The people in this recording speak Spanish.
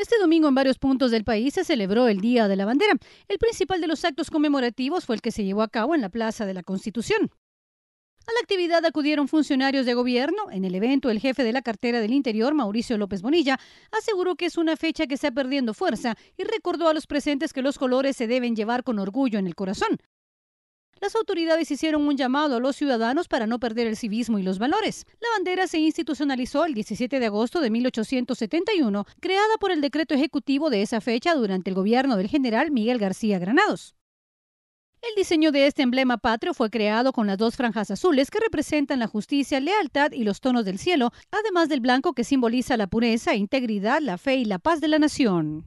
Este domingo en varios puntos del país se celebró el Día de la Bandera. El principal de los actos conmemorativos fue el que se llevó a cabo en la Plaza de la Constitución. A la actividad acudieron funcionarios de gobierno. En el evento, el jefe de la cartera del Interior, Mauricio López Bonilla, aseguró que es una fecha que está perdiendo fuerza y recordó a los presentes que los colores se deben llevar con orgullo en el corazón. Las autoridades hicieron un llamado a los ciudadanos para no perder el civismo y los valores. La bandera se institucionalizó el 17 de agosto de 1871, creada por el decreto ejecutivo de esa fecha durante el gobierno del general Miguel García Granados. El diseño de este emblema patrio fue creado con las dos franjas azules que representan la justicia, lealtad y los tonos del cielo, además del blanco que simboliza la pureza, integridad, la fe y la paz de la nación.